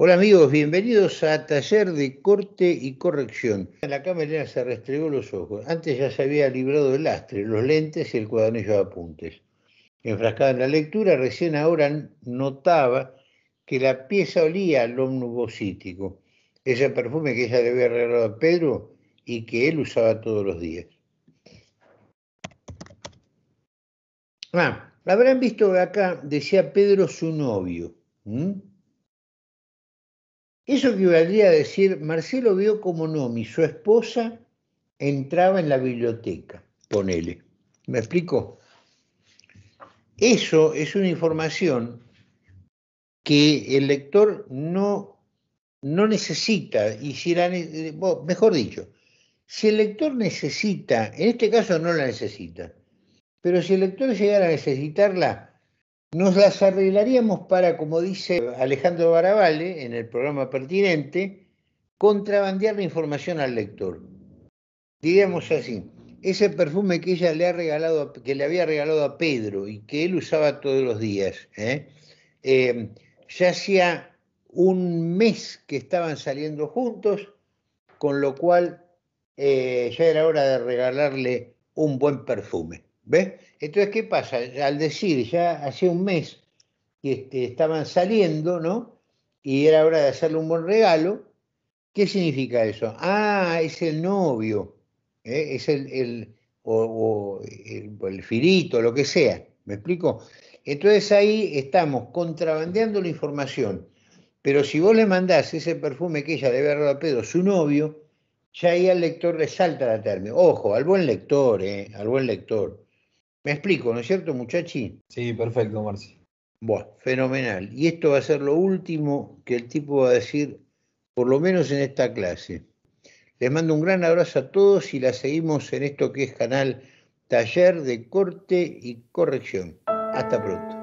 Hola amigos, bienvenidos a Taller de Corte y Corrección. En la camarera se restregó los ojos. Antes ya se había librado el lastre, los lentes y el cuadernillo de apuntes. Enfrascada en la lectura, recién ahora notaba que la pieza olía al omnubocítico, ese perfume que ella le había regalado a Pedro y que él usaba todos los días. Ah, habrán visto acá, decía Pedro su novio. Eso equivaldría a decir, Marcelo vio como Nomi, su esposa, entraba en la biblioteca, ponele. ¿Me explico? Eso es una información que el lector no, no necesita, y si eh, mejor dicho, si el lector necesita, en este caso no la necesita, pero si el lector llegara a necesitarla, nos las arreglaríamos para, como dice Alejandro Barabale en el programa pertinente, contrabandear la información al lector. Diríamos así, ese perfume que ella le ha regalado, que le había regalado a Pedro y que él usaba todos los días, ¿eh? Eh, ya hacía un mes que estaban saliendo juntos, con lo cual eh, ya era hora de regalarle un buen perfume. ¿Ves? Entonces, ¿qué pasa? Al decir, ya hace un mes que este, estaban saliendo, ¿no? Y era hora de hacerle un buen regalo. ¿Qué significa eso? Ah, es el novio, ¿eh? es el, el o, el, el, lo que sea. ¿Me explico? Entonces ahí estamos contrabandeando la información. Pero si vos le mandás ese perfume que ella debe había dado a Pedro, su novio, ya ahí al lector resalta la término. Ojo, al buen lector, ¿eh? al buen lector. Me explico, ¿no es cierto, muchachi? Sí, perfecto, Marci. Bueno, fenomenal. Y esto va a ser lo último que el tipo va a decir, por lo menos en esta clase. Les mando un gran abrazo a todos y la seguimos en esto que es canal Taller de Corte y Corrección. Hasta pronto.